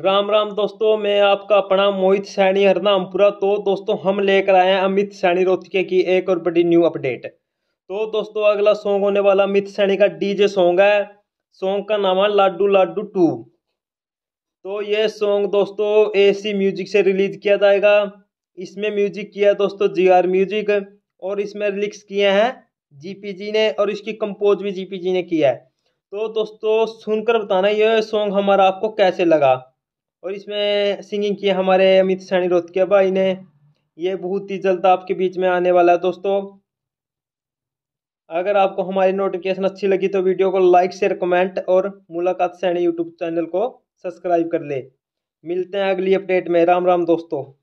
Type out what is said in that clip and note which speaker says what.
Speaker 1: राम राम दोस्तों मैं आपका अपना मोहित सैनी हरनामपुरा तो दोस्तों हम लेकर आए हैं अमित सैनी रोथिके की एक और बड़ी न्यू अपडेट तो दोस्तों अगला सॉन्ग होने वाला अमित सैनी का डीजे सॉन्ग है सॉन्ग का नाम है लाडू लाडू टू तो ये सॉन्ग दोस्तों एसी म्यूजिक से रिलीज किया जाएगा इसमें म्यूजिक किया है दोस्तों जी आर म्यूजिक और इसमें लिरिक्स किए हैं जी ने और इसकी कंपोज भी जी ने किया है तो दोस्तों सुनकर बताना ये सॉन्ग हमारा आपको कैसे लगा और इसमें सिंगिंग किया हमारे अमित सैनी रोहतकिया भाई ने ये बहुत ही जल्द आपके बीच में आने वाला है दोस्तों अगर आपको हमारी नोटिफिकेशन अच्छी लगी तो वीडियो को लाइक शेयर कमेंट और मुलाकात सैनी यूट्यूब चैनल को सब्सक्राइब कर ले मिलते हैं अगली अपडेट में राम राम दोस्तों